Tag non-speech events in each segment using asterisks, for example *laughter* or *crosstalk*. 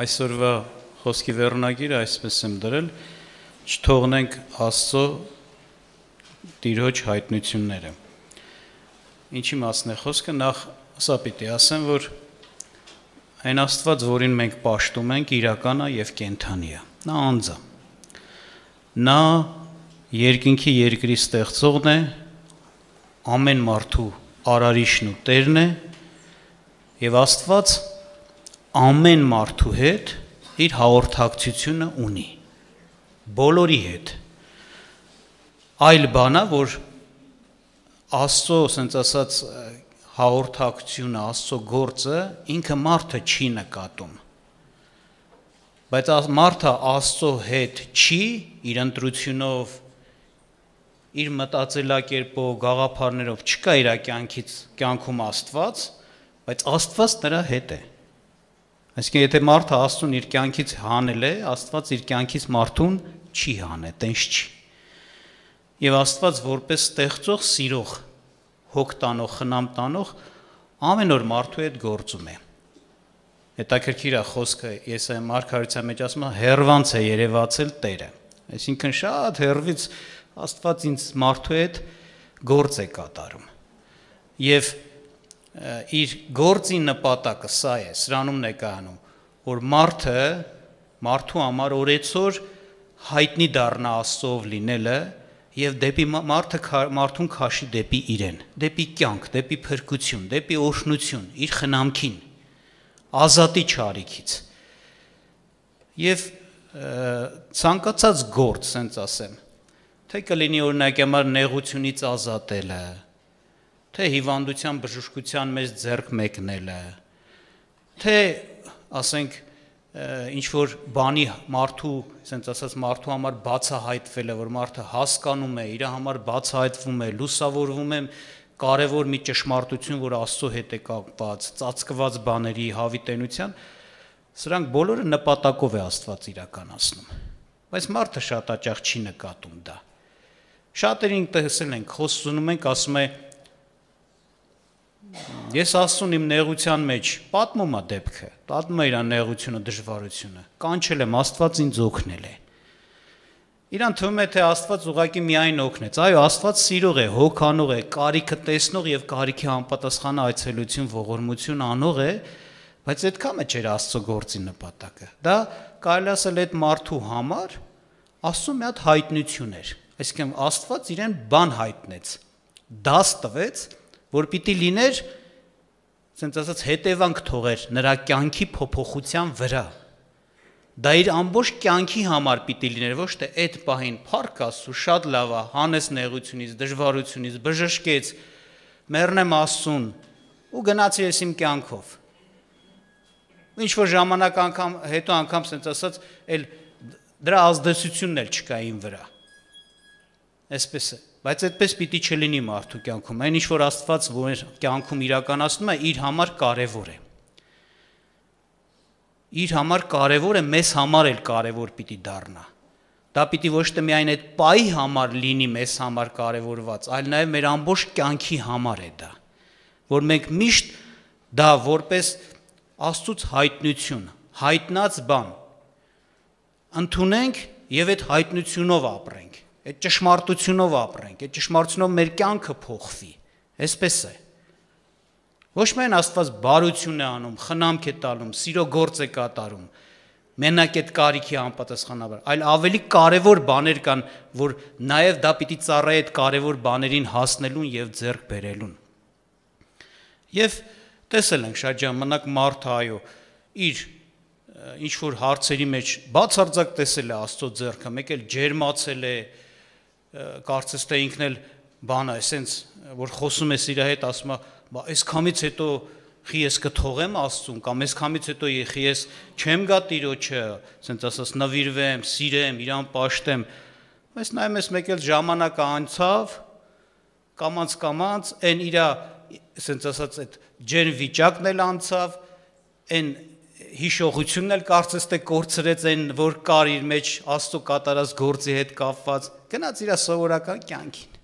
այսօրվա խոսքի վերնագիրը այսպես եմ դրել չթողնենք աստծո տիրոջ հայտնությունները ինչի մասն է խոսքը նախ սա պիտի ասեմ որ այն աստված որին մենք ճաշտում ենք իրական է եւ կենթանի է նա անձ է նա երկինքի երկրի ստեղծողն է ամեն մարդու արարիչն ու տերն է եւ աստված ամեն մարդու հետ իր հաղորդակցությունը ունի բոլորի հետ այլ բանա որ աստծո ասենց ասած հաղորդակցությունը աստծո գործը ինքը մարդը չի նկատում բայց աս, մարդը աստծո հետ չի իր ընտրությունով իր մտածելակերպով, գաղափարներով չկա իր կյանքից, կյանքում Աստված, բայց Աստված նրա հետ է։ Այսինքն եթե մարդը Աստուն իր կյանքից հանել է, Աստված իր կյանքից մարդուն չի հանե, տենց չի։ Եվ Աստված որպես ստեղծող, սիրող, հոգ տանող, խնամ տանող ամեն օր մարդու հետ գործում է։ Հետաքրքիր է խոսքը, ես այն Մարկարիցի մեջ ասում եմ, հերվանց է երևացել Տերը։ Այսինքն շատ հերվից Աստված ինձ մարդու հետ գործ է կատարում։ Եվ իր գործի նպատակը սա է, սրանում ներկայանում, որ մարդը մարդու համար օրեցոր հայտնի դառնա Աստծով լինելը եւ դեպի մարդը մարդուն քաշի դեպի իրեն, դեպի կյանք, դեպի փրկություն, դեպի օշնություն, իր խնամքին, ազատի ճարիքից։ Եվ ցանկացած գործ, ասենց ասեմ, թե կլինի օրինակ համար նեղությունից ազատելը, թե հիվանդության բժշկության մեզ ձեռք մեկնելը, թե ասենք ինչ որ բանի մարդու, ասենց ասած մարդու համար բացահայտվելը, որ մարդը հասկանում է, իր համար բացահայտվում է, լուսավորվում է կարևոր մի ճշմարտություն, որ Աստծո հետ է կապված, ծածկված բաների հավիտենության, սրանք բոլորը նպատակով է Աստված իրականացնում։ Բայց մարդը շատ աճախ չի նկատում դա։ Շատերին տեսել ենք, խոսում ենք, ասում է, ասում է Ես ասում իմ նեղության մեջ պատմում է դեպքը, պատմում է իր նեղությունը, դժվարությունը։ Կանչել եմ Աստված ինձ օգնել է։ Իրան թվում է թե Աստված ուղակի միայն օգնեց։ Այո, Աստված սիրող է, հոգանող է, կարիքը տեսնող եւ կարիքի համապատասխան այցելություն, ողորմություն անող է, բայց այդքան է չէր Աստծո գործի նպատակը։ Դա կարելի ասել այդ մարդու համար Աստծո մի հատ հայտնություն էր։ Այսինքն Աստված իրեն բան հայտնեց, դաս տվեց, որ պիտի լիներ ասենց ասած հետևանք թողեր նրա կյանքի փոփոխության վրա։ Դա իր ամբողջ կյանքի համար պիտի լիներ, ոչ թե այդ պահին փառք Աստծո շատ լավ է, հանես նեղությունից, դժվարությունից, բժշկեց, մեռնեմ Աստծուն ու գնացի ես իմ կյանքով։ Ինչ որ ժամանակ անգամ հետո անգամ ասենց ասած, այլ դրա ազդեցությունն էլ չկա իմ վրա։ Այսպես է բայց այդպես պիտի չլինի մարդու կյանքում։ Այն ինչ որ Աստված որ կյանքում իրականացնում է, իր համար կարևոր է։ Իր համար կարևոր է, մեզ համար էլ կարևոր պիտի դառնա։ Դա պիտի ոչ թե միայն այդ պայի համար լինի մեզ համար կարևորված, այլ նաև մեր ամբողջ կյանքի համար է դա, որ մենք միշտ դա որպես Աստծո հայտնություն, հայտնած բան ընդունենք եւ այդ հայտնությունով ապրենք այդ ճշմարտությունով ապրենք, այդ ճշմարտությունով մեր կյանքը փոխվի։ Այսպես է։ Ոչ միայն Աստված բարություն է անում, խնամք է տալում, սիրո գործ է կատարում, մենակ այդ կարիքի անպատասխանաբար, այլ ավելի կարևոր բաներ կան, որ նաև դա պիտի ծառայի այդ կարևոր բաներին հասնելուն եւ ձեռք բերելուն։ Եվ տեսել ենք շատ ժամանակ մարդը այո իր ինչ որ հարցերի մեջ բացարձակ տեսել է Աստծո ձեռքը, մեկ էլ ջերմացել է, ջերմացել է կարծես թե ինքն էլ բան է, ասենց որ խոսում ես իր հետ, ասում է, բա այս քամից հետո խի ես կթողեմ Աստծուն կամ այս քամից հետո եղի ես չեմ գա Տիրոջը, ասենց ասած նվիրվեմ, սիրեմ, իրան ճաշտեմ։ Բայց նայում ես մեկ էլ ժամանակը անցավ, կամած կամած այն իր ասենց ասած այդ ջերմ վիճակն էլ անցավ, այն հիշողությունն էլ կարծես թե կորցրեց այն, որ կար իր մեջ Աստծո կատարած գործի հետ կապված, գնաց իր սովորական կյանքին։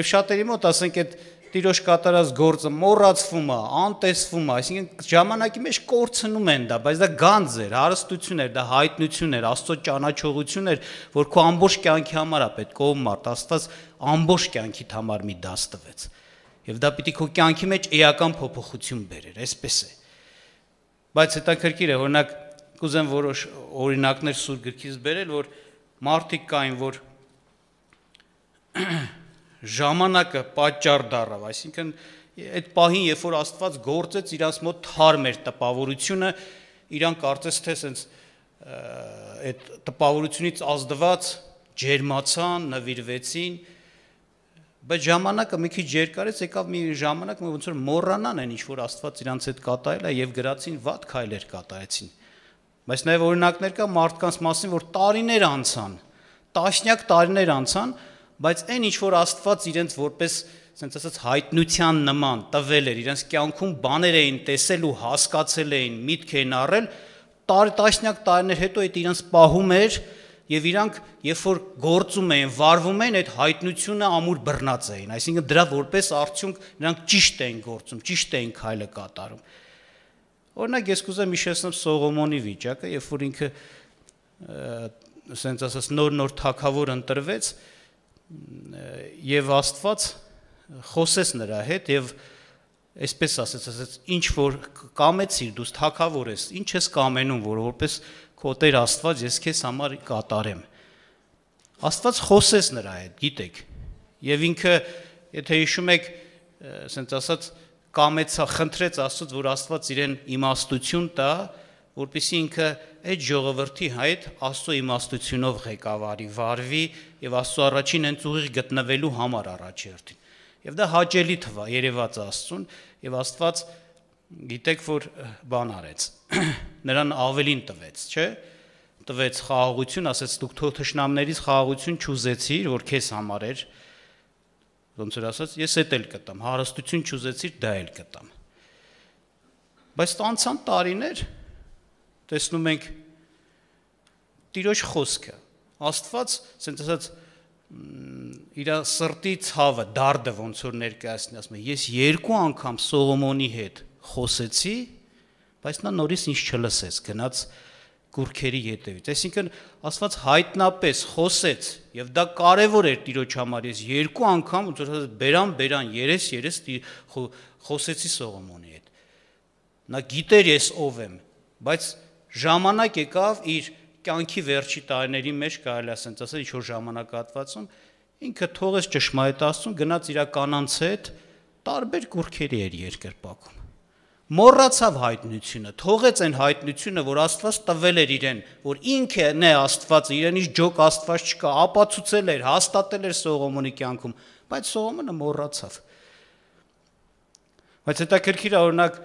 Եվ շատերի մոտ, ասենք, այդ տիրոջ կատարած գործը մոռացվում է, անտեսվում է, այսինքն ժամանակի մեջ կորցնում են դա, բայց դա գանձ էր, հարստություն էր, դա հայտնություն էր, Աստծո ճանաչողություն էր, որ քո ամբողջ կյանքի համար է պետք, ով մարդ, Աստված ամբողջ կյանքիդ համար մի դաս տվեց։ Եվ դա պիտի քո կյանքի մեջ էական փոփոխություն բերեր, այսպես է։ Բայց հետաքրքիր է, օրինակ կուզեմ որոշ օրինակներ սուր գրքից բերել, որ մարդիկ կային, որ *clears throat* ժամանակը պատճառ դառավ, այսինքն այդ պահին, երբ որ Աստված գործեց իրանց մոտ թարմ էր տպավորությունը, իրան կարծես թե սենց այդ տպավորությունից ազդված ջերմացան, նվիրվեցին, բայց ժամանակը մի քիչ երկարից եկավ մի ժամանակ ոնց որ մոռանան են ինչ որ Աստված իրանց հետ կատարել է եւ գրացին ված քայլեր կատարեցին բայց նաեւ օրինակներ կա մարդկանց մասին որ տարիներ անցան տասնյակ տարիներ անցան բայց այն ինչ որ Աստված իրենց որպես ասենց ասած հայտնության նման տվել էր իրենց կյանքում բաներ էին տեսել ու հասկացել էին միտք էին առել տարի տասնյակ տարիներ հետո այդ իրենց պահում էր եւ իրանք երբ որ գործում էին, վարվում էին, այդ հայտնությունը ամուր բռնած էին, այսինքն դրա որպես արդյունք նրանք ճիշտ էին գործում, ճիշտ էին քայլը կատարում։ Օրինակ ես կուզեմ հիշեցնեմ Սողոմոնի վիճակը, երբ որ ինքը ասենց ասած նոր-նոր թակավոր ընտրվեց եւ Աստված խոսեց նրա հետ եւ այսպես ասեց, ասեց ինչ որ կամեցիր դու թակավոր ես, ինչ ես կամենում, որ որպես որ, քո Տեր Աստված ես քեզ համար կատարեմ։ Աստված խոսեց նրա հետ, գիտեք։ Եվ ինքը, եթե հիշում եք, ասենց ասած կամեցա, խնդրեց Աստծոց, որ Աստված իրեն իմաստություն տա, որպիսի ինքը այդ ժողովրդի հայտ Աստծո իմաստությունով ղեկավարի, վարվի եւ Աստծո առաջին հենց ուղիղ գտնվելու համար առաջերտին։ Եվ դա հաճելի թվա, երևաց Աստծուն, եւ Աստված, աստված գիտեք որ բան արեց *clears throat* նրան ավելին տվեց չէ տվեց խաղաղություն ասեց դուք թող թշնամներից խաղաղություն չուզեցիր որ քեզ համար էր ոնց որ ասած ես էդ էլ կտամ հարստություն չուզեցիր դա էլ կտամ բայց անցան տարիներ տեսնում ենք տիրոջ խոսքը աստված ասենց ասած իր սրտի ցավը դարդը ոնց որ ներկայացնի ասում է ես երկու անգամ Սողոմոնի հետ խոսեցի, բայց նա նորից ինձ չլսեց, գնաց գուրքերի ետևից։ Այսինքն Աստված հայտնապես խոսեց, եւ դա կարեւոր էր Տիրոջ համար։ Ես երկու անգամ ոնց որ ասած բերան, բերան, երես, երես խոսեցի Սողոմոնի հետ։ Նա գիտեր ես ով եմ, բայց ժամանակ եկավ իր կյանքի վերջի տարիների մեջ կարելի ասենց ասել ինչ որ ժամանակահատվածում ինքը թողեց ճշմարիտ Աստծուն, գնաց իր կանանց հետ տարբեր գուրքերի էր երկրպագում մոռացավ հայտնությունը, թողեց այն հայտնությունը, որ Աստված տվել էր իրեն, որ ինքն է Աստված, իրենից ջոկ Աստված չկա, ապացուցել էր, հաստատել էր Սողոմոնի կյանքում, բայց Սողոմոնը մոռացավ։ Բայց հետաքրքիր է օրինակ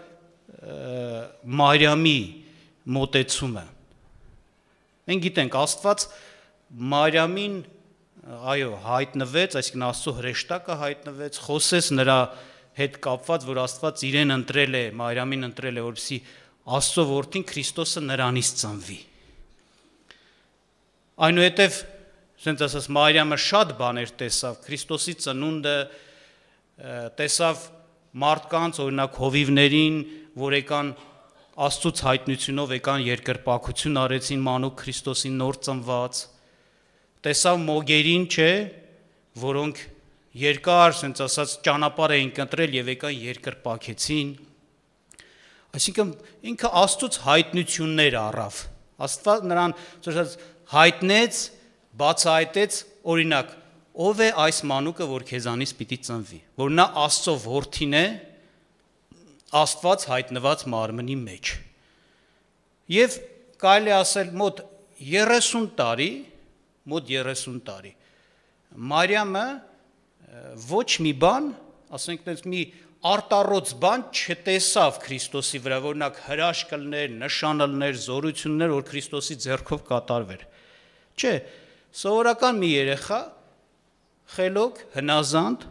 Մարիամի մտեցումը։ Մենք գիտենք Աստված Մարիամին այո հայտնվեց, այսինքն Աստծո հրեշտակը հայտնվեց, խոսեց նրա հետ կապված, որ Աստված իրեն ընտրել է, Մարիամին ընտրել է, որպեսզի Աստծո որդին Քրիստոսը նրանից ծնվի։ Այնուհետև ասենց ասած Մարիամը շատ բաներ տեսավ, Քրիստոսի ծնունդը տեսավ մարդկանց, օրինակ հովիվներին, որ եկան Աստծոց հայտնությունով եկան երկրպագություն արեցին մանուկ Քրիստոսի նոր ծնված։ Տեսավ մոգերին, չէ, որոնք երկար, ասենց ասած, ճանապարհ էին կտրել եւ եկան երկր պակեցին։ Այսինքն ինքը Աստծոց հայտնություններ առավ։ Աստված նրան, ասած, հայտնեց, բացահայտեց, օրինակ, ով է այս մանուկը, որ քեզանից պիտի ծնվի, որ նա Աստծո որդին է, Աստված հայտնված մարմնի մեջ։ Եվ կարելի ասել մոտ 30 տարի, մոտ 30 տարի Մարիամը ոչ մի բան, ասենք այնպես մի արտառոց բան չտեսավ Քրիստոսի վրա, որ նա հրաշքներ, նշաններ, զորություններ, որ Քրիստոսի ձեռքով կատարվեր։ Չէ, սովորական մի երեխա խելոք, հնազանդ,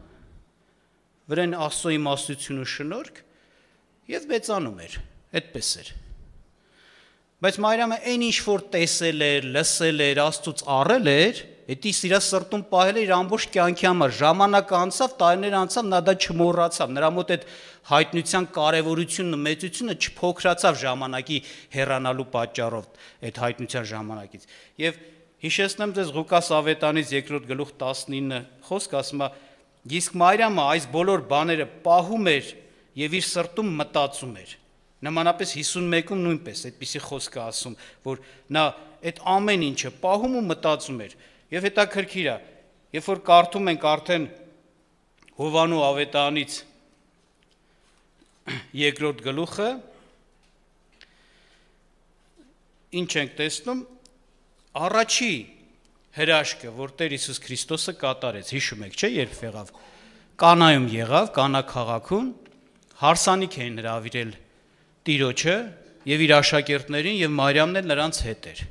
վրան Աստծո իմաստությունը շնորհք եւ մեծանում էր, այդպես էր։ Բայց Մարիամը այն ինչ որ տեսել էր, լսել էր, Աստծոց առել էր, էր Էդի սիրա սրտում պահել է իր ամբողջ կյանքի համար։ Ժամանակը անցավ, տարիներ անցավ, նա դա չմոռացավ։ Նրա մոտ այդ հայտնության կարևորությունն ու մեծությունը չփոքրացավ ժամանակի հեռանալու պատճառով այդ հայտնության ժամանակից։ Եվ հիշեցնեմ ձեզ Ղուկաս Ավետանից 2-րդ գլուխ 19 խոսք ասում է. իսկ Մարիամը այս բոլոր բաները պահում էր եւ իր սրտում մտածում էր։ Նմանապես 51-ում նույնպես այդպիսի խոսք է ասում, որ նա այդ ամեն ինչը պահում ու մտածում էր։ Եվ հետաքրքիր է, երբ որ կարդում ենք արդեն Հովանու ավետարանից երկրորդ գլուխը ինչ ենք տեսնում առաջի հրաշքը որ Տեր Հիսուս Քրիստոսը կատարեց հիշում եք չէ երբ եղավ կանայում եղավ կանա քաղաքում հարսանիք էին հravirել տիրոջը եւ իր աշակերտներին եւ Մարիամն էլ նրանց հետ էր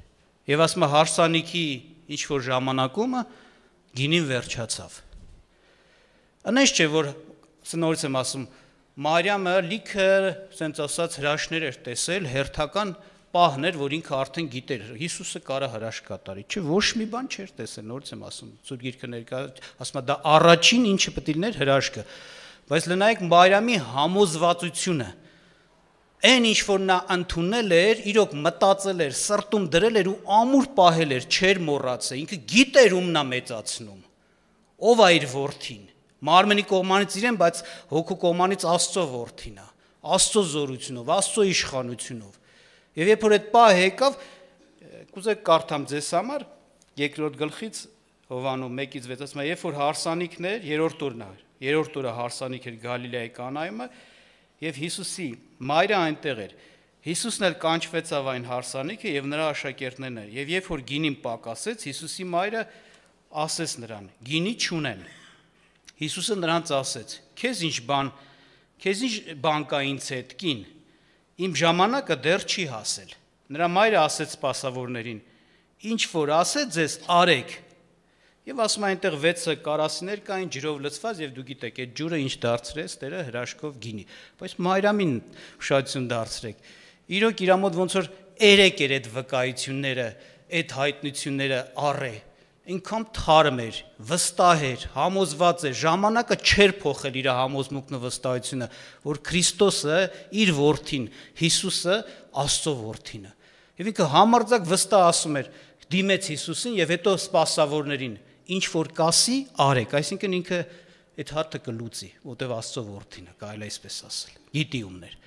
եւ ասում է հարսանիքի ինչ որ ժամանակումը գինին վերջացավ։ Անես չէ որ սնորից եմ ասում Մարիամը լիքը ասենց ասած հրաշներ էր տեսել, հերթական պահն էր, որ ինքը արդեն գիտեր, Հիսուսը կարա հրաշ կատարի։ Չէ, ոչ մի բան չէր տեսել, նորից եմ ասում, Սուրբ Գիրքը ներկա, ասում է դա առաջին ինչը պետք է լիներ հրաշքը։ Բայց լնայեք Մարիամի համոզվածությունը, Այն ինչ որ նա ընդունել էր, իրոք մտածել էր, սրտում դրել էր ու ամուր պահել էր, չէր մոռացել, ինքը գիտեր ում նա մեծացնում։ Ո՞վ է իր worth-ին։ Մարմնի կողմանից իրեն, բայց հոգու կողմանից Աստծո worth-ին է։ Աստծո զորությունով, Աստծո իշխանությունով։ Եվ երբ որ այդ պահը եկավ, կուզեք կարդամ ձեզ համար երկրորդ գլխից Հովանում 1-ից 6-ից, երբ որ հարսանիքներ, երրորդ օրն էր, երրորդ օրը հարսանիք էր Գալիլեայի կանայմը, եւ Հիսուսի մայրը այնտեղ էր։ Հիսուսն էլ կանչվեց ավ այն հարսանիքը եւ նրա աշակերտներն էր։ Եվ երբ որ գինին պակասեց, Հիսուսի մայրը ասեց նրան. «Գինի չունեն»։ Հիսուսը նրանց ասեց. «Քեզ ինչ բան, քեզ ինչ բան կա ինձ հետ, կին։ Իմ ժամանակը դեռ չի հասել»։ Նրա մայրը ասեց սպասավորներին. «Ինչ որ ասեց, ձեզ արեք»։ Եվ ասում է այնտեղ վեցը կարասիներ կային ջրով լցված եւ դու գիտեք այդ ջուրը ինչ դարձրեց, Տերը հրաշքով գինի։ Բայց Մայրամին ուշադրություն դարձրեք։ Իրոք իրա մոտ ոնց որ երեք էր այդ վկայությունները, այդ հայտնությունները առը։ Ինքամ թարմ էր, վստահ էր, համոզված էր, ժամանակը չէր փոխել իր համոզմունքն ու վստահությունը, որ Քրիստոսը իր որդին, Հիսուսը Աստծո որդին է։ Եվ ինքը համարձակ վստահ ասում էր դիմեց Հիսուսին եւ հետո սпасավորներին ինչ որ կասի, արեք, այսինքն ինքը այդ հարթը կլուծի, որտեվ Աստծո որդին է, կարելի է այսպես ասել։ Գիտի ումներ։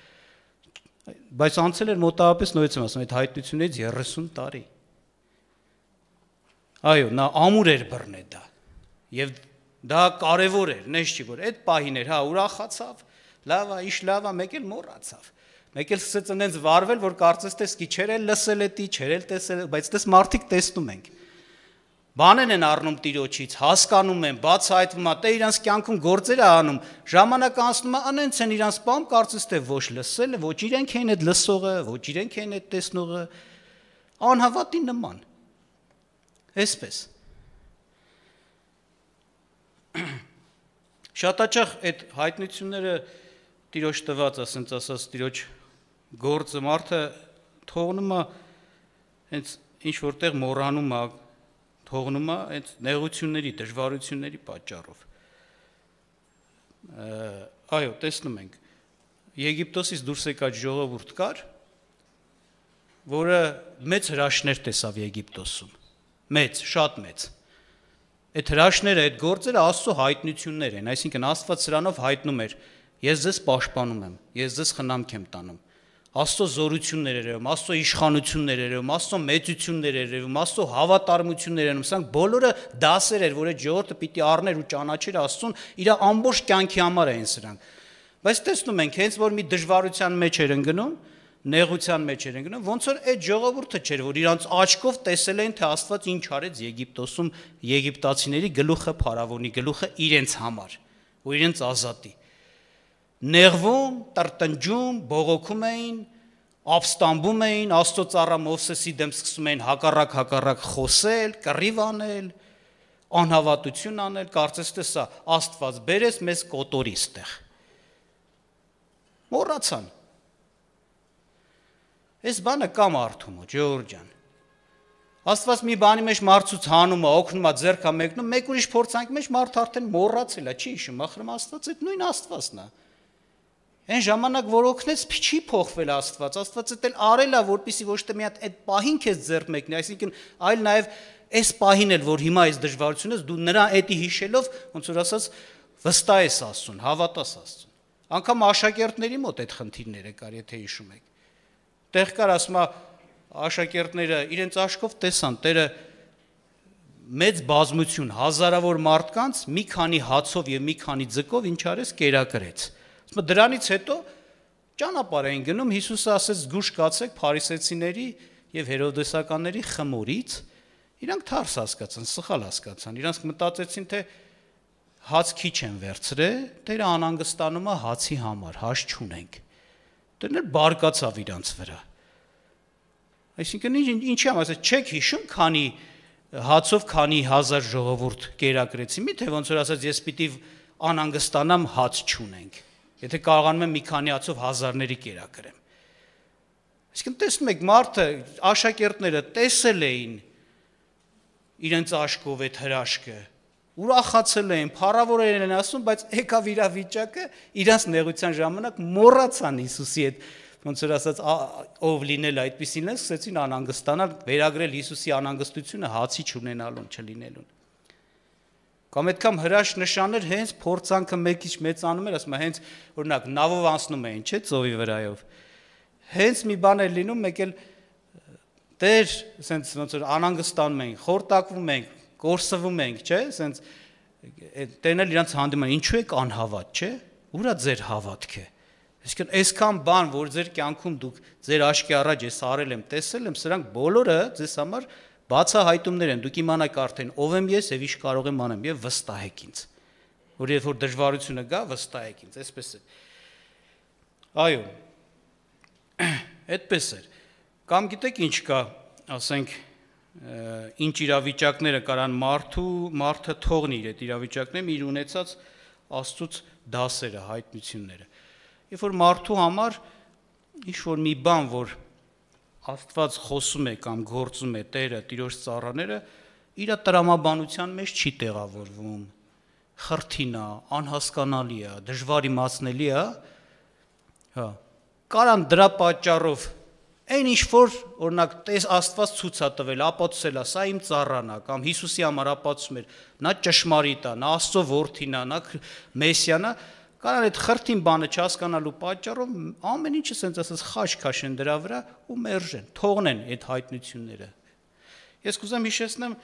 Բայց անցել էր մոտավորապես նույնպես եմ ասում, այդ հայտնությունից 30 տարի։ Այո, նա ամուր էր բռնել դա։ Եվ դա կարևոր էր, նես չի որ այդ պահին էր, հա, ուրախացավ, լավ է, իշ լավ է, մեկ էլ մոռացավ։ Մեկ էլ սկսեց այնենց վարվել, որ կարծես թե սկիչեր էլ լսել է, դի չեր էլ տեսել, բայց դες մարդիկ տեսնում ենք։ դե բանեն են առնում տիրոջից, հասկանում են, բացահայտվում է, դե իրանց կյանքում գործեր է անում, ժամանակը անցնում է, անենց են իրանց պամ կարծես թե ոչ լսելը, ոչ իրենք են այդ լսողը, ոչ իրենք են այդ տեսնողը, անհավատի նման։ Այսպես։ *clears throat* Շատ աճախ այդ հայտնությունները տիրոջ տված, ասենց ասած տիրոջ գործը մարդը թողնում է հենց ինչ որտեղ մոռանում է թողնում է այդ նեղությունների, դժվարությունների պատճառով։ Այո, տեսնում ենք։ Եգիպտոսից դուրս եկած ժողովուրդ կար, որը մեծ հրաշներ տեսավ Եգիպտոսում։ Մեծ, շատ մեծ։ Այդ հրաշները, այդ գործերը Աստծո հայտնություններ են, այսինքն Աստված սրանով հայտնում էր. ես ձեզ պաշտպանում եմ, ես ձեզ խնամք եմ տանում Աստծո զորություններ երևում, Աստծո իշխանություններ երևում, Աստծո մեծություններ երևում, Աստծո հավատարմություններ երևում, սրանք բոլորը դասեր էր, որը ժողովուրդը պիտի առներ ու ճանաչեր Աստծուն, իր ամբողջ կյանքի համար էին սրանք։ Բայց տեսնում ենք, հենց որ մի դժվարության մեջ էր ընկնում, նեղության մեջ էր ընկնում, ոնց որ այդ ժողովուրդը չէր, որ իրանց աչքով տեսել էին, թե Աստված ինչ արեց Եգիպտոսում Եգիպտացիների գլուխը փարավոնի գլուխը իրենց համար ու իրենց ազատի։ Ներվում, տրտնջում, բողոքում էին, ապստամբում էին, Աստծո ծառա Մովսեսի դեմ սկսում էին հակառակ-հակառակ խոսել, կռիվ անել, անհավատություն անել, կարծես թե սա Աստված բերես մեզ կոտորի ստեղ։ Մոռացան։ Այս բանը կամ արթում ու Ջորջ ջան։ Աստված մի բանի մեջ մարդուց հանում է, օգնում է, ձերքա մեկնում, մեկ ուրիշ փորձանքի մեջ մարդը արդեն մոռացել է, չի հիշում, ախր Աստված այդ նույն Աստվածն է։ աստված Այն ժամանակ որ օգնեց փչի փոխվել Աստված, Աստվածը դեռ արելա, որpիսի ոչ թե մի հատ այդ պահին քեզ ձեռք մեկնի, այսինքն այլ նաև այս պահին էլ որ հիմա այս դժվարությունից դու նրա էտի հիշելով ոնց որ ասած վստահ ես Աստծուն, հավատաս Աստծուն։ Անկամ աշակերտների մոտ այդ խնդիրները կար, եթե հիշում եք։ Տեղ կար ասում աշակերտները իրենց աչքով տեսան Տերը մեծ բազմություն, հազարավոր մարդկանց մի քանի հացով եւ մի քանի ձկով ինչ արես կերակրեց։ Մը դրանից հետո ճանապարհ էին գնում Հիսուսը ասեց զգուշ կացեք փարիսեցիների եւ հերոդեսականների խմորից իրանք թարս հասկացան սխալ հասկացան իրանք մտածեցին թե հաց քիչ են վերցրել դերը անհանգստանում է հացի համար հաշ չունենք դեռ բարկացավ իրանք վրա այսինքն ինչ ինչի համար ասած չեք հիշում քանի հացով քանի հազար ժողովուրդ կերակրեցի մի թե ոնց որ ասած ես պիտի անհանգստանամ հաց չունենք Եթե կարողանում եմ մի քանի ածով հազարների կերակրեմ։ Այսինքն տեսնում եք մարդը աշակերտները տեսել էին իրենց աշկով այդ հրաշքը, ուրախացել էին, փառավորել են ասում, բայց եկավ իր վիճակը, իրանց նեղության ժամանակ մոռացան Հիսուսի այդ ոնց որ ասած ով լինել այդպեսին են սկսեցին անհանգստանալ, վերագրել Հիսուսի անհանգստությունը հացի չունենալուն, չլինելուն։ Կամ այդքան հրաշ նշաններ հենց փորձանքը մեկից մեծանում էր, ասում է հենց օրինակ նավով անցնում էին, չէ՞, ծովի վրայով։ Հենց մի բան էր լինում, մեկ էլ դեր, ասենց ոնց որ անհանգստանում էին, խորտակվում էին, կորսվում էին, չէ՞, ասենց տենել իրանց հանդիման, ինչու եք անհավատ, չէ՞։ Ուրա ձեր հավատքը։ Իսկն այսքան բան, որ ձեր կյանքում դուք ձեր աչքի առաջ ես արել եմ, տեսել եմ, սրանք բոլորը ձեզ համար բացահայտումներ են, դուք իմանաք արդեն ով եմ ես եւ ինչ կարող եմ անեմ եւ վստահեք ինձ։ Որ երբ որ դժվարությունը գա, վստահեք ինձ, այսպես է։ Այո։ *clears throat* Այդպես է։ Կամ գիտեք ինչ կա, ասենք ինչ իրավիճակները կարան մարդու, մարդը թողնի իր այդ իրավիճակներն իր ունեցած աստծուց դասերը, հայտնությունները։ Երբ որ մարդու համար ինչ որ մի բան, որ Աստված խոսում է կամ գործում է Տերը, Տիրոջ ծառաները, իր տրամաբանության մեջ չի տեղավորվում։ Խրթին է, անհասկանալի է, դժվար իմացնելի է, հա։ Կարան դրա պատճառով այն ինչ որ օրինակ տես Աստված ցույց է տվել, ապացուցել է, սա իմ ծառան է, կամ Հիսուսի համար ապացուցում էր, նա ճշմարիտ է, նա Աստծո որդին է, նա մեսիան է, նա Կարան այդ խրթին բանը չհասկանալու պատճառով ամեն ինչը ասենց ասած խաշքաշեն դրա վրա ու մերժեն, թողնեն այդ հայտնությունները։ Ես կուզեմ հիշեցնեմ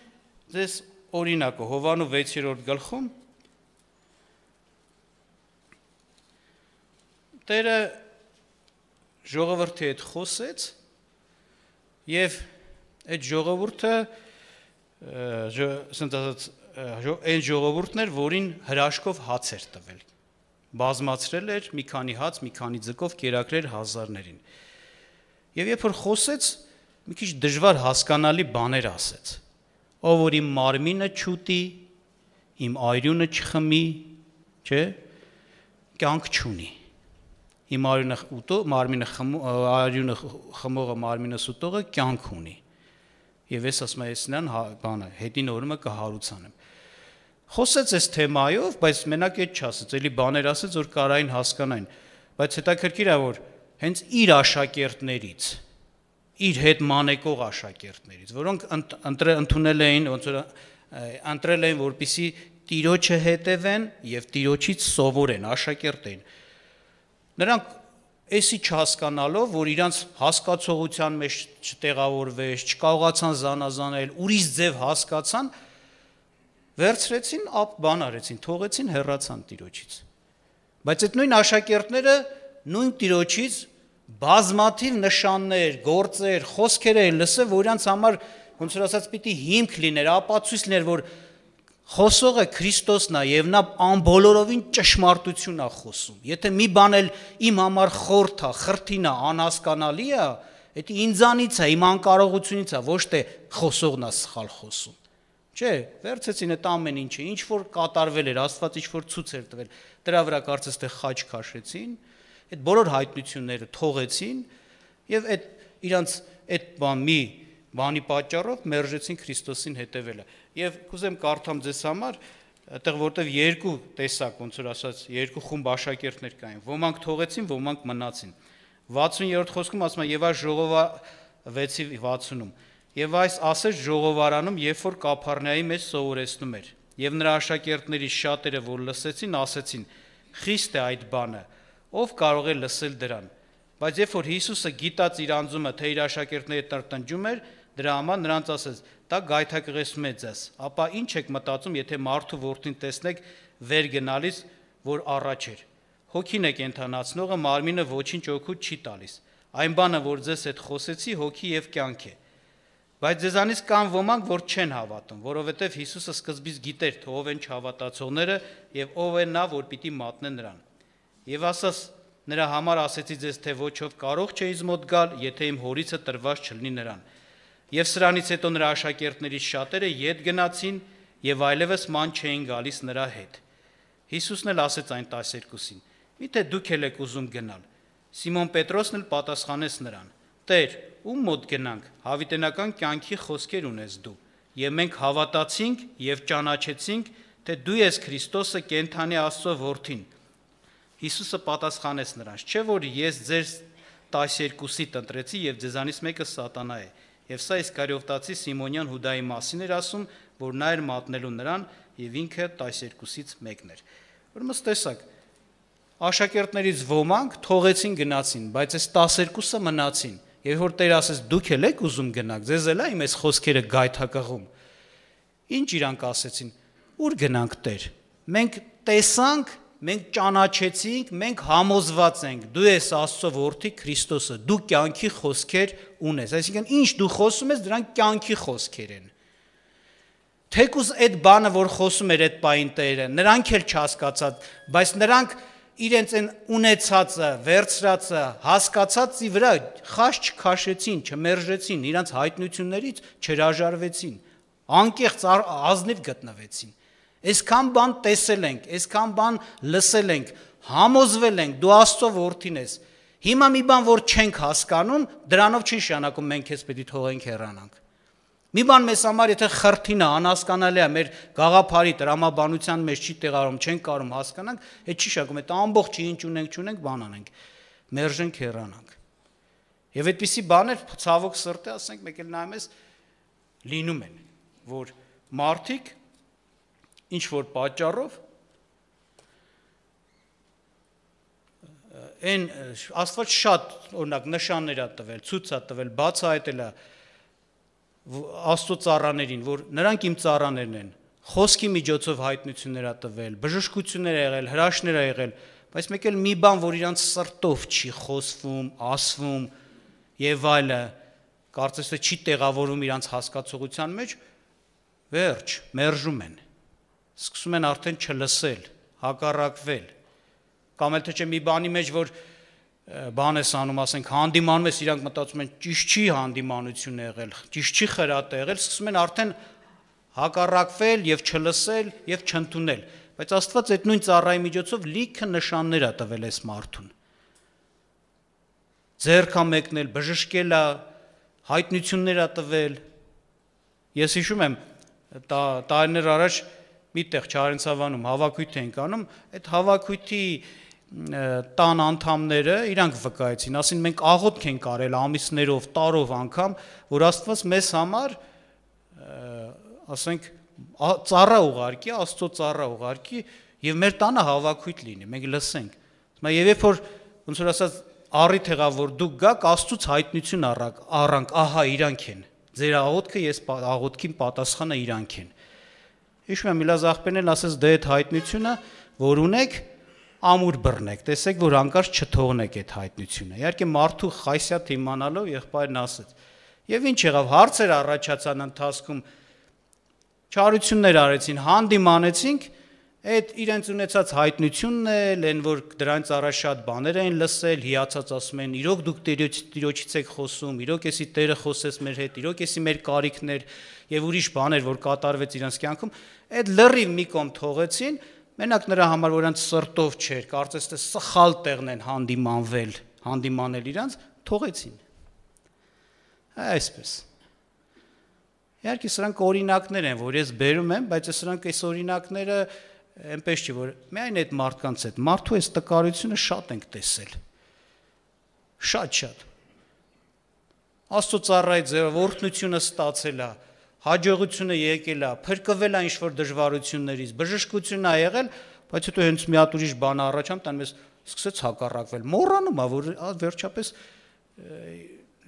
ձեզ օրինակը Հովանու 6-րդ գլխում Տերը ժողովրդի հետ խոսեց եւ այդ ժողովուրդը ասենց ասած այն ժողովուրդն էր, որին հրաշքով հաց էր տվել բազմացրել էր մի քանի հաց, մի քանի ձկով կերակրեր հազարներին։ Եվ երբ որ խոսեց, մի քիչ դժվար հասկանալի բաներ ասեց։ Ով որ իմ մարմինը չուտի, իմ այրյունը չխմի, չէ՞, կյանք չունի։ Իմ այրյունը ուտո, մարմինը խմո, այրյունը խմողը, մարմինը սուտողը կյանք ունի։ Եվ ես ասում եմ, ես նրան հա, բանը, հետին օրը կհարուցանեմ։ Խոսեց այս թեմայով, բայց մենակ այդ չասեց, էլի բաներ ասեց, որ կարային հասկանային, բայց հետաքրքիր է, որ հենց իր աշակերտներից, իր հետ մանեկող աշակերտներից, որոնք ընդունել էին, ոնց որ ընտրել էին, որպիսի տիրոջը հետևեն եւ տիրոջից սովորեն, աշակերտ էին։ Նրանք էսի չհասկանալով, որ իրանց հասկացողության մեջ չտեղավորվեց, չկարողացան զանազանել, ուրիշ ձև հասկացան, հասկացան վերցրեցին, ապ բան արեցին, թողեցին հերացան տիրոջից։ Բայց այդ նույն աշակերտները նույն տիրոջից բազմաթիվ նշաններ, գործեր, խոսքեր էին լսել, որոնց համար ոնց որ ասած պիտի հիմք լիներ, ապացույց լիներ, որ խոսողը Քրիստոսն է եւ նա ամբոլորովին ճշմարտություն է խոսում։ Եթե մի բան էլ իմ համար խորթ է, խրթին է, անհասկանալի է, դա ինձանից է, իմ անկարողությունից է, ոչ թե խոսողն է սխալ խոսում։ Չէ, վերցեցին այդ ամեն ինչը, ինչ որ կատարվել էր, Աստված ինչ որ ցույց էր տվել։ Դրա վրա կարծես թե խաչ քաշեցին, այդ բոլոր հայտնությունները թողեցին եւ այդ իրանց այդ բան մի բանի պատճառով մերժեցին Քրիստոսին հետևելը։ Եվ կուզեմ կարդամ ձեզ համար այդտեղ որտեվ երկու տեսակ ոնց որ ասած երկու խումբ աշակերտներ կային։ Ոմանք թողեցին, ոմանք մնացին։ 60-րդ խոսքում ասում է Եվա ժողովա 6-ի 60-ում Եվ այս ասես ժողովարանում, երբ որ կափարնայի մեջ սովորեցնում էր, եւ նրա աշակերտների շատերը, որ լսեցին, ասեցին. «Խիստ է այդ բանը, ով կարող է լսել դրան»։ Բայց երբ որ Հիսուսը գիտած իր անձումը, թե իր աշակերտները տրտնջում էր, դրա համար նրանց ասեց. «Դա գայթակղես մեծս, ապա ինչ եք մտածում, եթե մարդու որդին տեսնեք վեր գնալիս, որ առաջ էր»։ Հոգին է կենթանացնողը, մարմինը ոչինչ օգուտ չի տալիս։ Այն բանը, որ ձեզ հետ խոսեցի, հոգի եւ կյանք է։ Բայց ձեզանից կան ոմանք, որ չեն հավատում, որովհետև Հիսուսը սկզբից գիտեր, թե ով են չհավատացողները եւ ով է նա, որ պիտի մատնե նրան։ Եվ ասաս նրա համար ասեցի ձեզ, թե ոչով կարող չէի մոտ գալ, եթե իմ հորիցը տրված չլինի նրան։ Եվ սրանից հետո նրա աշակերտներից շատերը յետ գնացին եւ այլևս ման չէին գալիս նրա հետ։ Հիսուսն էլ ասեց այն 12-ին. «Միթե դուք եք ուզում գնալ»։ Սիմոն Պետրոսն էլ պատասխանեց նրան. Տեր, ում մոտ գնանք, հավիտենական կյանքի խոսքեր ունես դու։ Եվ մենք հավատացինք եւ ճանաչեցինք, թե դու ես Քրիստոսը կենթանի Աստծո որդին։ Հիսուսը պատասխանեց նրանց. «Չէ որ ես ձեր 12-ի տնտրեցի եւ ձեզանից մեկը սատանա է»։ Եվ սա Իսկարիովտացի Սիմոնյան Հուդայի մասին էր ասում, որ նա էր մատնելու նրան եւ ինքը 12-ից մեկն էր։ Ուրեմն տեսակ, աշակերտներից ոմանք թողեցին գնացին, բայց այս 12-ը մնացին։ Երբ որ Տեր ասես դուք էլ եք ուզում գնաք, ձեզ էլ է իմ այս խոսքերը գայթակղում։ Ինչ իրանք ասեցին։ Ուր գնանք Տեր։ Մենք տեսանք, մենք ճանաչեցինք, մենք համոզված ենք։ Դու ես Աստծո որդի Քրիստոսը, դու կյանքի խոսքեր ունես։ Այսինքն ինչ դու խոսում ես, դրանք կյանքի խոսքեր են։ Թեկուզ այդ բանը, որ խոսում էր այդ պայն Տերը, նրանք էլ չհասկացած, բայց նրանք իրենց են ունեցածը, վերցրածը, հասկացածի վրա խաշ չքաշեցին, չմերժեցին, իրանց հայտնություններից չրաժարվեցին, անկեղծ ազնիվ գտնվեցին։ Այսքան բան տեսել ենք, այսքան բան լսել ենք, համոզվել ենք, դու Աստծո որդին ես։ Հիմա մի բան, որ չենք հասկանում, դրանով չի շանակում մենք քեզ պետք է թողենք հեռանանք։ Մի բան մեզ համար, եթե խրթինը անհասկանալի է, մեր գաղափարի դրամաբանության մեջ չի տեղարում, չեն կարող հասկանանք, այդ չի շակում, այդ ամբողջ ինչ ունենք, չունենք, բան անենք։ Մերժենք հեռանանք։ Եվ այդպիսի բաներ ցավոք սրտի, ասենք, մեկ էլ նայում ես լինում են, որ մարդիկ ինչ որ պատճառով այն Աստված շատ օրինակ նշաններ է տվել, ցույց է տվել, բացահայտել է, է աստծո ծառաներին, որ նրանք իմ ծառաներն են։ Խոսքի միջոցով հայտնություններ ա տվել, բժշկություններ ա եղել, հրաշներ ա եղել, բայց մեկ էլ մի բան, որ իրանց սրտով չի խոսվում, ասվում եւ այլը, կարծես թե չի տեղավորում իրանց հասկացողության մեջ, վերջ, մերժում են։ Սկսում են արդեն չլսել, հակառակվել։ Կամ էլ թե չէ մի բանի մեջ, որ բան ես անում, ասենք հանդիմանում ես, իրանք մտածում են ճիշտ չի հանդիմանություն եղել, ճիշտ չի խրատ եղել, սկսում են արդեն հակառակվել եւ չլսել եւ չընդունել։ Բայց Աստված այդ նույն ծառայի միջոցով լիքը նշաններ է տվել այս մարդուն։ Ձերքա մեկնել, բժշկել է, հայտնություններ է տվել։ Ես հիշում եմ տարիներ առաջ միտեղ Չարենցավանում հավաքույթ էինք անում, այդ հավաքույթի տան անդամները իրանք վկայեցին, ասին մենք աղոթք ենք արել ամիսներով, տարով անգամ, որ Աստված մեզ համար ասենք ծառա ուղարկի, Աստծո ծառա ուղարկի եւ մեր տանը հավաքույթ լինի, մենք լսենք։ Հիմա եւ երբ որ ոնց որ ասած առիթ եղա որ դուք գաք Աստծուց հայտնություն առանք, առանք, ահա իրանք են։ Ձեր աղոթքը ես աղոթքին պատասխանը իրանք են։ Հիշում եմ Միլազ աղբերն ասես դե այդ հայտնությունը որ ունեք ամուր բռնեք, տեսեք, որ անկարծ չթողնեք այդ հայտնությունը։ Իհարկե մարդու խայսյաթ իմանալով եղբայրն ասեց։ Եվ ինչ եղավ, հարցեր առաջացան ընթացքում, չարություններ արեցին, հանդիմանեցինք, այդ իրենց ունեցած հայտնությունն էլ, այն որ դրանից առաջ շատ բաներ էին լսել, հիացած ասում են, իրոք դուք տիրոջից եք խոսում, իրոք էսի Տերը խոսեց մեր հետ, իրոք էսի մեր կարիքներ եւ ուրիշ բաներ, որ կատարվեց իրենց կյանքում, այդ լրիվ մի կողմ թողեցին, Մենակ նրա համար որ անց սրտով չէր, կարծես թե սխալ տեղն են հանդիմանվել, հանդիմանել իրանց, թողեցին։ Այսպես։ Իհարկե սրանք օրինակներ են, որ ես բերում եմ, բայց ես սրանք այս օրինակները այնպես չի որ միայն այդ մարդկանց հետ, մարդու այս տկարությունը շատ ենք տեսել։ Շատ-շատ։ Աստծո ծառայի ձևավորտնությունը ստացել է, շատ, շատ հաջողությունը եկել է, փրկվել է ինչ-որ դժվարություններից, բժշկությունն է եղել, բայց հետո հենց մի հատ ուրիշ բան առաջամ տան մեզ սկսեց հակառակվել։ Մոռանում է, որ վերջապես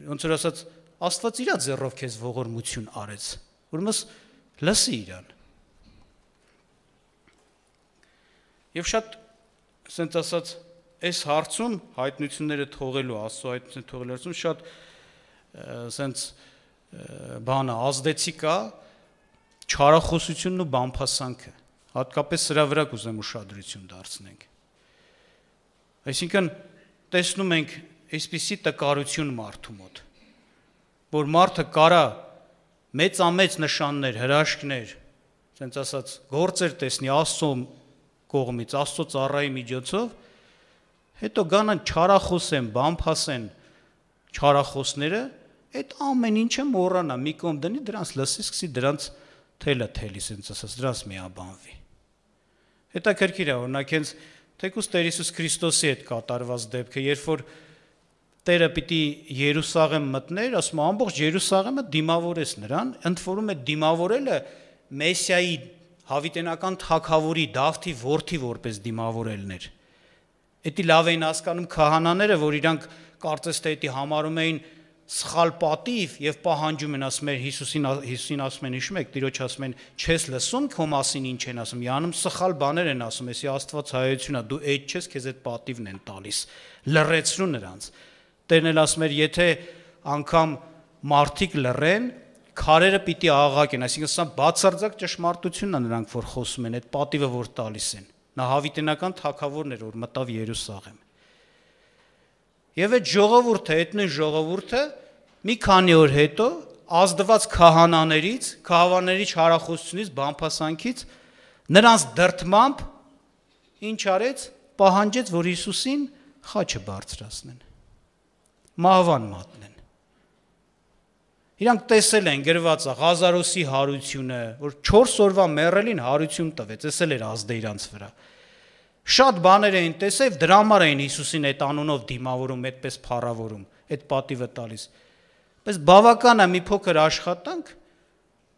ոնց որ ասած Աստված իրա ձեռով քեզ ողորմություն արեց։ Ուրմս լսի իրան։ Եվ շատ ասենց ասած այս հարցում հայտնությունները թողելու, աստու հայտնությունը թողելու հարցում շատ ասենց բանը ազդեցիկա չարախոսությունն ու բամփասանքը։ Հատկապես սրա վրա կուզեմ ուշադրություն դարձնենք։ Այսինքն տեսնում ենք այսպիսի տկարություն մարդու մոտ, որ մարդը կարա մեծամեծ նշաններ, հրաշքներ, ասենց ասած, գործեր տեսնի Աստծո կողմից, Աստծո ծառայի միջոցով, հետո գանան չարախոսեն, բամփասեն չարախոսները, այդ ամեն ինչը մոռանա, մի կողմ դնի, դրանց լսի, սկսի դրանց թելը թելի, ասենց ասած, դրանց միաբանվի։ Հետաքրքիր է, օրինակ, հենց թեկուս Տեր Հիսուս Քրիստոսի հետ կատարված դեպքը, երբ որ Տերը պիտի Երուսաղեմ մտներ, ասում ամբողջ Երուսաղեմը դիմավորես նրան, ընդ որում է դիմավորելը Մեսիայի հավիտենական թագավորի Դավթի որդի որպես դիմավորելն էր։ Էդի լավ էին հասկանում քահանաները, որ իրանք կարծես թե էդի համարում էին սխալ պատիվ եւ պահանջում են ասում են Հիսուսին Հիսուսին ասում են հիշում եք Տիրոջ ասում են չես լսում քո մասին ինչ են ասում յանում սխալ բաներ են ասում էսի Աստված հայությունա դու այդ չես քեզ այդ պատիվն են տալիս լրացրու նրանց Տերն էլ ասում էր եթե անգամ մարդիկ լռեն քարերը պիտի աղակեն այսինքն սա բացարձակ ճշմարտությունն է նրանք որ խոսում են այդ պատիվը որ տալիս են նա հավիտենական թակավորն էր որ մտավ Երուսաղեմ Եվ այդ ժողովուրդը, էտնին ժողովուրդը մի քանի օր հետո ազդված քահանաներից, քահավաների չարախոսությունից, բամփասանքից նրանց դրթմամբ ինչ արեց, պահանջեց, որ Հիսուսին խաչը բարձրացնեն։ Մահվան մատնեն։ Իրանք տեսել են գրված է Ղազարոսի հարությունը, որ 4 օրվա մեռելին հարություն տվեց, էս էլ էր ազդե իրանց վրա շատ բաներ էին տեսել, դրա համար էին Հիսուսին այդ անունով դիմավորում, այդպես փառավորում, այդ պատիվը տալիս։ Բայց բավական է մի փոքր աշխատանք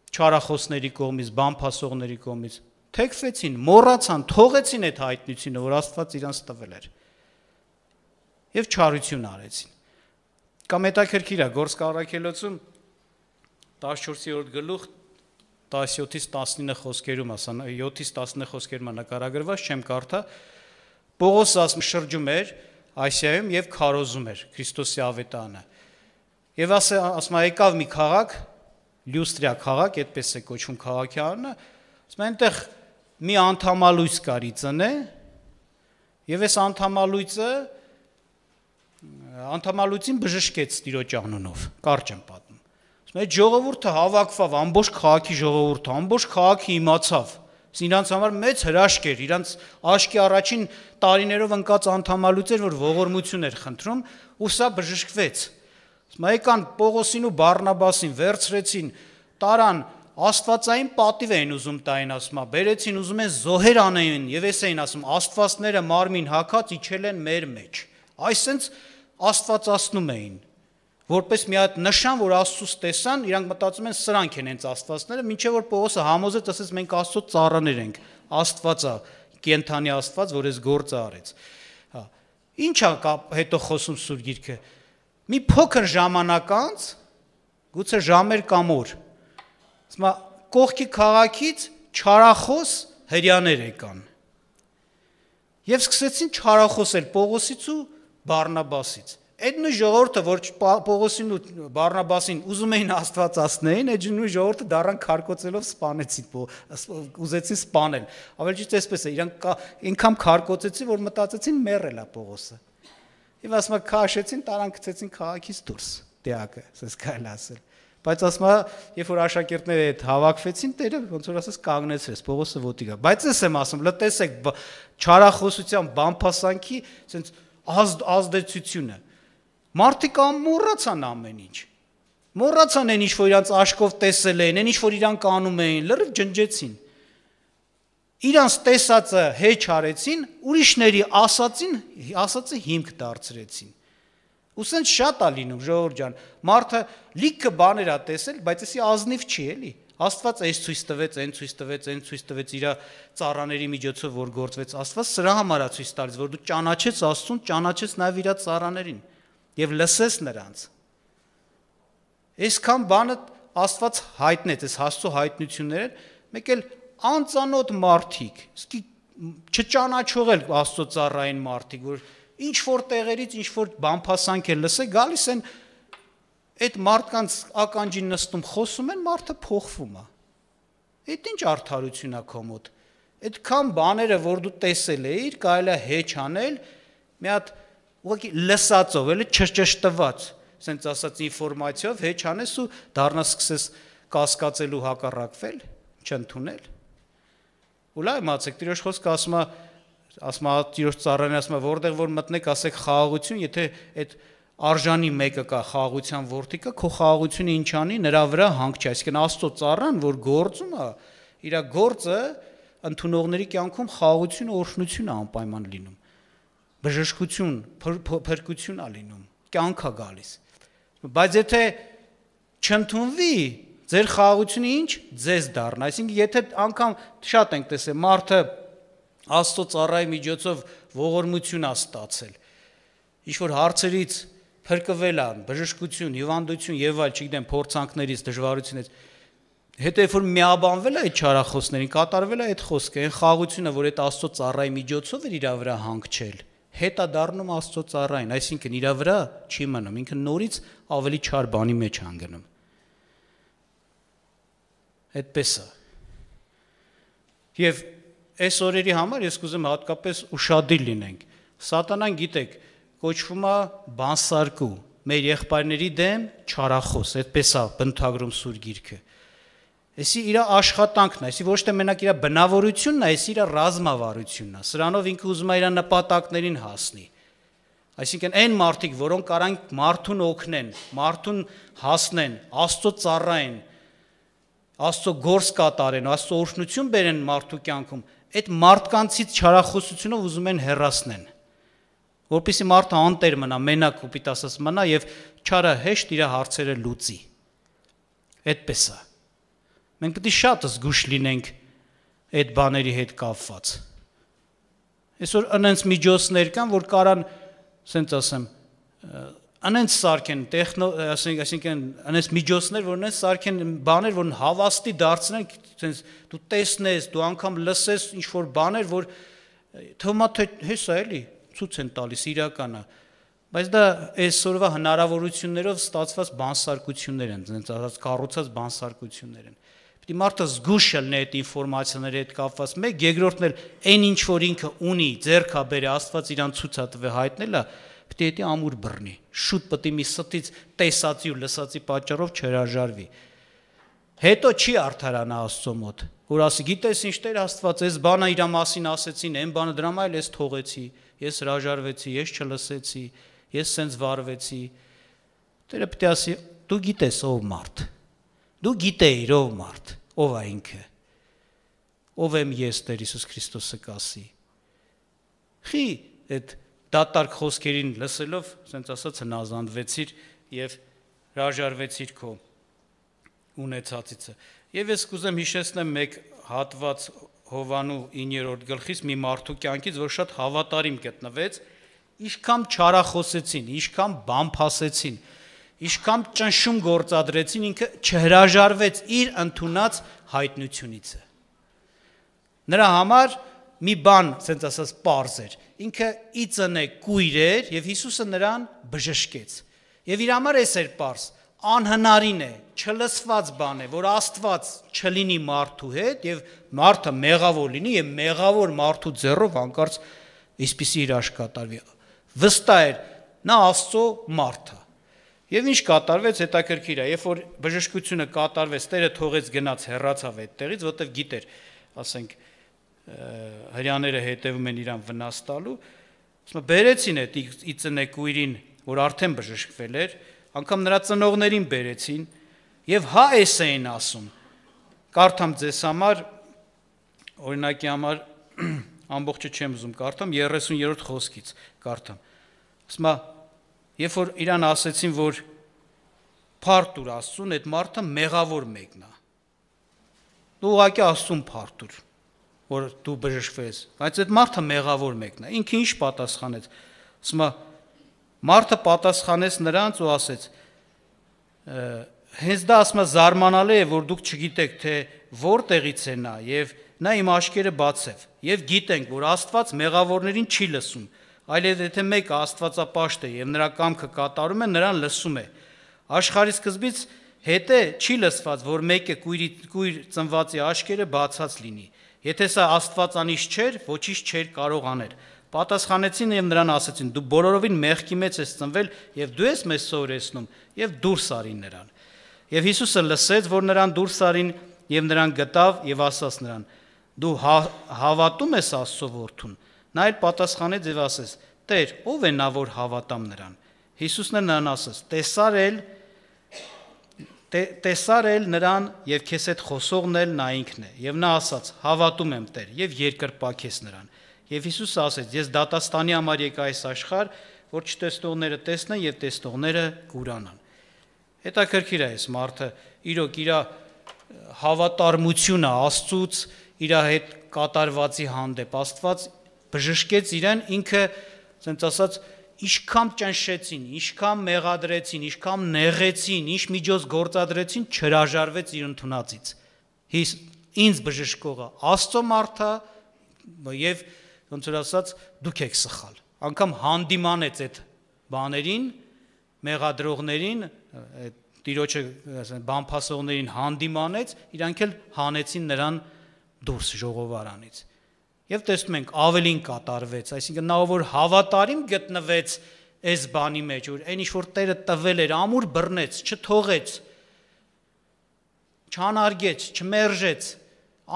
չարախոսների կողմից, բամփասողների կողմից, թեքվեցին, մոռացան, թողեցին այդ հայտնությունը, որ Աստված իրանց տվել էր։ Եվ չարություն արեցին։ Կամ հետաքրքիր է, Գորսկ առաքելոցում 14-րդ գլուխ 17-ից 19 խոսքերում, ասան 7-ից 19 խոսքերում նկարագրված չեմ կարդա։ Պողոս ասում շրջում էր Ասիայում եւ քարոզում էր Քրիստոսի ավետանը։ Եվ ասա ասում է եկավ մի քաղաք, Լյուստրիա քաղաք, այդպես է կոչվում քաղաքի անունը, ասում է այնտեղ մի անթամալույս կարի ծնե եւ այս անթամալույսը անթամալույսին բժշկեց Տիրոջ անունով, կարճ եմ պատ Մեր ժողովուրդը հավաքվավ, ամբողջ քաղաքի ժողովուրդը, ամբողջ քաղաքը իմացավ։ Իրանց համար մեծ հրաշք էր, իրանց աշկի առաջին տարիներով ընկած անդամալուց էր, որ ողորմություն էր խնդրում, ու սա բժշկվեց։ Մայկան Պողոսին ու Բարնաբասին վերցրեցին, տարան Աստվածային պատիվ էին ուզում տային ասում, բերեցին ուզում են զոհեր անեին եւ ես էին ասում Աստվածները մարմին հակած իջել են մեր մեջ։ Այսինքն Աստվածացնում էին որպես մի հատ նշան, որ Աստծուց տեսան, իրանք մտածում են սրանք են հենց Աստվածները, ինչեւ որ Պողոսը համոզեց, ասեց մենք Աստծո ծառաներ ենք, Աստվածա, կենթանի Աստված, որ այս գործը արեց։ Հա։ Ինչ է հետո խոսում Սուրբ Գիրքը։ Մի փոքր ժամանակ անց, գուցե ժամեր կամ օր, ասма կողքի քաղաքից չարախոս հрьяաներ եկան։ Եվ սկսեցին չարախոսել Պողոսից ու Բարնաբասից։ Այդ նույն ժողովուրդը, որ Պողոսին ու Բարնաբասին ուզում էին Աստված ասնեին, այդ նույն ժողովուրդը դառան քարկոծելով սպանեցին, ուզեցին սպանել։ Ավելի ճիշտ էսպես է, իրանք ինքամ քարկոծեցին, որ մտածեցին մեռել է Պողոսը։ Եվ ասում է քաշեցին, տարան գցեցին քաղաքից դուրս։ Տեակը, ասես կարելի ասել։ Բայց ասում է, երբ որ աշակերտները այդ հավաքվեցին, Տերը ոնց որ ասես կանգնեցրեց, Պողոսը ոտի գա։ Բայց ես եմ ասում, լա տեսեք չարախոսության բամփասանքի, ասենց ազդեցությունը Մարդիկ ամոռացան ամեն ինչ։ Մոռացան այն ինչ որ իրանց աշկով տեսել են, այն ինչ որ իրանք անում էին, լրիվ ջնջեցին։ Իրանց տեսածը հեչ արեցին, ուրիշների ասածին, ասածը հիմք դարձրեցին։ Ուսենց շատ է լինում, ժողովուրդ ջան, մարդը լիքը բաներ է տեսել, բայց էսի ազնիվ չի էլի։ Աստված այս ցույց տվեց, այն ցույց տվեց, այն ցույց տվեց իր ծառաների միջոցով, որ գործվեց։ Աստված սրա համար է ցույց տալիս, որ դու ճանաչես Աստծուն, ճանաչես նաև իր ծառաներին եւ լսես նրանց։ Այսքան բանը Աստված հայտնեց, այս Աստծո հայտնությունները, մեկ էլ անծանոթ մարդիկ, սկի չճանաչող էլ Աստծո ծառային մարդիկ, որ ինչ որ տեղերից ինչ որ բամփասանք է լսե, գալիս են այդ մարդկանց ականջին նստում, խոսում են, մարդը փոխվում է։ Այդ ինչ արդարություն է քո մոտ։ Այդքան բաները, որ դու տեսել էիր, կարելի է հեչ անել, մի հատ ուղղակի լսածով, էլի չճշտված, ասենց ասած ինֆորմացիով հեչ անես ու դառնաս սկսես կասկածելու հակառակվել, չընդունել։ Ու լավ մացեք, Տիրոջ խոսքը ասում է, ասում է Տիրոջ ծառան ասում է, որտեղ որ մտնեք, ասեք խաղաղություն, եթե այդ արժանի մեկը կա խաղաղության worth-իկը, քո խաղաղությունը ինչ անի, նրա վրա հանք չի, այսինքն Աստծո ծառան, որ գործում է, իր գործը ընդունողների կյանքում խաղաղությունը, օրհնությունը անպայման լինում բժշկություն, փրկություն ա լինում, կյանքա գալիս։ Բայց եթե չընդունվի, ձեր խաղաղությունը ինչ ձեզ դառնա։ Այսինքն եթե անգամ շատ ենք տեսել մարդը Աստծո ծառայի միջոցով ողորմություն ա ստացել, ինչ որ հարցերից փրկվել ան, բժշկություն, հիվանդություն եւ այլ, չգիտեմ, փորձանքներից, դժվարություններից, Հետո երբ որ միաբանվել է այդ չարախոսներին, կատարվել է այդ խոսքը, այն խաղությունը, որ այդ Աստծո ծառայի միջոցով էր իր վրա հանգչել, հետադառնում Աստծո ծառային, այսինքն իր վրա չի մնում, ինքը նորից ավելի չար բանի մեջ հանգնում։ Այդպես է։ Եվ այս օրերի համար ես կուզեմ հատկապես ուրախadir լինենք։ Սատանան գիտեք, կոչվում է բանսարկու, մեր եղբայրների դեմ չարախոս, այդպես է բնութագրում Սուրբ Գիրքը։ Էսի իր աշխատանքն է, էսի ոչ թե մենակ իր բնավորությունն է, էսի իր ռազմավարությունն է։ Սրանով ինքը ուզում է իր նպատակներին հասնի։ Այսինքն այն մարդիկ, որոնք կարան մարդուն օգնեն, մարդուն հասնեն, Աստծո ծառայեն, Աստծո գործ կատարեն, Աստծո օրհնություն բերեն մարդու կյանքում, այդ մարդկանցից չարախոսությունով ուզում են հեռացնեն որպիսի մարդը անտեր մնա, մենակ ուպիտ ասած մնա եւ չարը հեշտ իր հարցերը լուծի։ Այդպես է։ Մենք պետք է շատ զգուշ լինենք այդ բաների հետ կապված։ Այսօր անենց միջոցներ կան, որ կարան, ասենց ասեմ, անենց սարքեն տեխնո, ասենք, այսինքն անենց միջոցներ, որ անենց սարքեն բաներ, որ հավաստի դարձնեն, ասենց դու տեսնես, դու անգամ լսես ինչ որ բաներ, որ թվում է թե հեսա էլի, ցույց են տալիս իրականը։ Բայց դա այսօրվա հնարավորություններով ստացված բանսարկություններ են, ասենց ասած կառուցած բանսարկություններ են։ բան Դի մարդը զգուշ լինի այդ ինֆորմացիաների հետ կապված։ Մեկ երկրորդն էլ այն ինչ որ ինքը ունի, ձերքա բերե Աստված իրան ցույց տվե հայտնելը, պետք է դա ամուր բռնի։ Շուտ պետք է մի ստից տեսածի ու լսածի պատճառով չհրաժարվի։ Հետո չի արդարանա Աստծո մոտ, որ ասի, գիտես ինչ Տեր Աստված, այս բանը իր մասին ասեցին, այն բանը դրա մայլ ես թողեցի, ես հրաժարվեցի, ես չլսեցի, ես սենց վարվեցի։ Տերը պետք է ասի, դու գիտես ով մարդ է Դու գիտեիր ով մարդ, ով է ինքը։ Ով եմ ես Տեր Հիսուս Քրիստոսը կասի։ Խի այդ դատարկ խոսքերին լսելով, ասենց ասած հնազանդվեցիր եւ հրաժարվեցիր քո ունեցածիցը։ Եվ ես կուզեմ հիշեցնեմ մեկ հատված Հովանու 9-րդ գլխից մի մարդու կյանքից, որ շատ հավատարիմ գտնվեց, ինչքան չարախոսեցին, ինչքան բամփասեցին, իշքամ ճնշում գործադրեցին, ինքը չհրաժարվեց իր ընդունած հայտնությունիցը։ Նրա համար մի բան, ասենց ասած, པարզ էր։ Ինքը իծն է կույր էր եւ Հիսուսը նրան բժշկեց։ Եվ իր համար էս էր པարզ, անհնարին է, չլսված բան է, որ Աստված չլինի մարդու հետ եւ մարդը մեղավոր լինի եւ մեղավոր մարդու ձեռով անկարծ այսպիսի իր աշկատարվի։ Վստահ էր, նա Աստծո մարդ է Եվ ինչ կատարվեց հետաքրքիր է, երբ որ բժշկությունը կատարվեց, Տերը թողեց գնաց հեռացավ այդտեղից, որտեղ գիտեր, ասենք, հрьяաները հետևում են իրան վնաս տալու, ասում է, բերեցին այդ իծնեկույրին, որ արդեն բժշկվել էր, անգամ նրա ծնողներին բերեցին, եւ հա էս էին ասում։ Կարդամ ձեզ համար օրինակի համար *clears throat* ամբողջը չեմ ուզում կարդամ 30-րդ խոսքից կարդամ։ Ասում է Երբ որ իրան ասեցին, որ Փարտուր Աստծուն, այդ մարդը մեղավոր մեկն է։ Դու ուղակի Աստծուն Փարտուր, որ դու բժշկվես, բայց այդ մարդը մեղավոր մեկն է։ Ինքը ինչ պատասխանեց։ Ասма մարդը պատասխանեց նրանց ու ասեց. հենց դա ասма զարմանալի է, որ դուք չգիտեք, թե որտեղից է նա եւ նա իմ աշկերը բացավ։ Եվ գիտենք, որ Աստված մեղավորներին չի լսում այլև եթե մեկը աստվածապաշտ է եւ նրա կամքը կատարում է, նրան լսում է։ Աշխարհի սկզբից հետե չի լսված, որ մեկը կույրի կույր ծնվածի աչքերը բացած լինի։ Եթե սա աստվածանից չէր, ոչինչ չէր կարող անել։ Պատասխանեցին եւ նրան ասացին. դու բոլորովին մեղքի մեջ ես ծնվել եւ դու ես մեզ սովորեցնում եւ դուրս արին նրան։ Եվ Հիսուսը լսեց, որ նրան դուրս արին եւ նրան գտավ եւ ասաց նրան. դու հա, հավատում ես Աստծո որդուն։ Նա էլ պատասխանեց եւ ասեց. Տեր, ով է նա, որ հավատամ նրան։ Հիսուսն էլ նրան ասաց. Տեսար էլ տեսար էլ նրան եւ քեզ հետ խոսողն էլ նա ինքն է եւ նա ասաց հավատում եմ Տեր եւ երկրպակես նրան եւ Հիսուսը ասաց ես դատաստանի համար եկա այս աշխարհ որ չտեսնողները տեսնեն եւ տեսնողները կուրանան հետաքրքիր է այս մարդը իրոք իր հավատարմությունը Աստծուց իր հետ կատարվածի հանդեպ Աստված բժշկեց իրեն, ինքը ասենց ասած ինչքան ճնշեցին, ինչքան մեղադրեցին, ինչքան նեղեցին, ինչ միջոց գործադրեցին, չհրաժարվեց իր ընդունածից։ Հիս ինձ բժշկողը, Աստծո մարդը եւ ոնց որ ասած դուք եք սխալ։ Անկամ հանդիմանեց այդ բաներին, մեղադրողներին, այդ տիրոջը ասեն բամփասողներին հանդիմանեց, իրանք էլ հանեցին նրան դուրս ժողովարանից։ Եվ տեսնում ենք ավելին կատարվեց, այսինքն նա որ հավատարիմ գտնվեց այս բանի մեջ, որ այն ինչ որ Տերը տվել էր, ամուր բռնեց, չթողեց, չանարգեց, չմերժեց,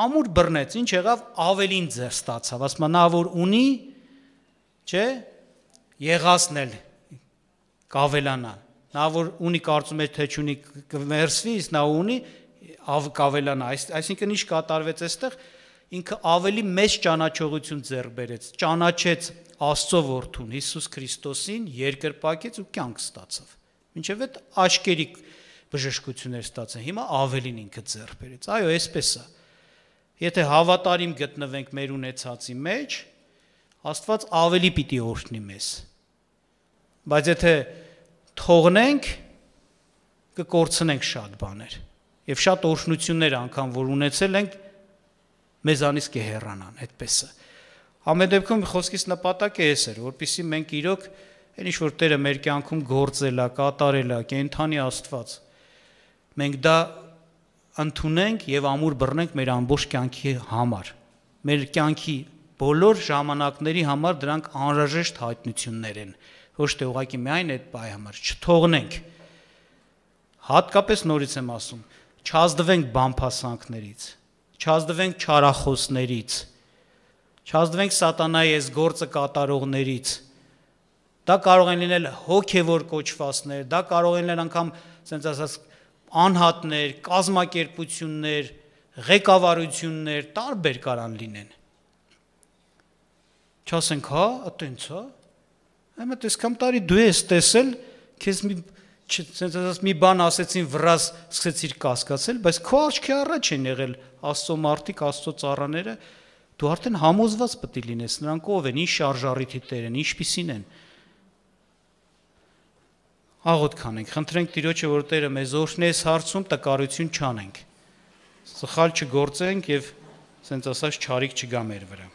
ամուր բռնեց, ինչ եղավ ավելին ձեր ստացավ, ասում նա որ ունի, չէ, եղածն էլ կավելանա։ Նա որ ունի կարծում է թե չունի կմերսվի, նա ունի ավ կավելանա։ Այս այսինքն ինչ կատարվեց այստեղ, այս ինքը ավելի մեծ ճանաչողություն ձեռք բերեց, ճանաչեց Աստծո որդուն Հիսուս Քրիստոսին, երկրպագեց ու կյանք ստացավ։ Մինչև այդ աշկերտ բժշկություններ ստացան։ Հիմա ավելին ինքը ձեռք բերեց։ Այո, այսպես է։ Եթե հավատարիմ գտնվենք մեր ունեցածի մեջ, Աստված ավելի պիտի օրհնի մեզ։ Բայց եթե թողնենք, կկորցնենք շատ բաներ։ Եվ շատ օրհնություններ անգամ որ ունեցել ենք, մեզանից կհեռանան այդպեսը։ Ամեն դեպքում խոսքից նպատակը էս էր, որpիսի մենք իրոք այն ինչ որ Տերը մեր կյանքում գործել է, կատարել է, կենթանի Աստված։ Մենք դա ընդունենք եւ ամուր բռնենք մեր ամբողջ կյանքի համար։ Մեր կյանքի բոլոր ժամանակների համար դրանք անհրաժեշտ հայտնություններ են, ոչ թե ուղղակի միայն այդ բայ համար չթողնենք։ Հատկապես նորից եմ ասում, չազդվենք բամփասանքներից չազդվենք չարախոսներից, չազդվենք սատանայի այս գործը կատարողներից։ Դա կարող են լինել հոգևոր կոչվածներ, դա կարող են լինել անգամ, ասենց ասած, անհատներ, կազմակերպություններ, ղեկավարություններ, տարբեր կարան լինեն։ Չասենք, հա, այտենց, հա։ Այմա տեսքամ տարի դու ես տեսել, քեզ մի sense ասած մի բան ասեցին վրաս սկսեցիր կասկածել, բայց քո աչքի առաջ են եղել աստծո մարդիկ, աստծո ծառաները, դու արդեն համոզված պետք է լինես նրանք ով են, ինչ շարժարիթի տեր են, ինչպիսին են։ Աղոտ քանենք, խնդրենք Տիրոջը, որ Տերը մեզ օրհնի այս հարցում տկարություն չանենք։ Սխալ չգործենք եւ sense ասած չարիք չգա մեր վրա։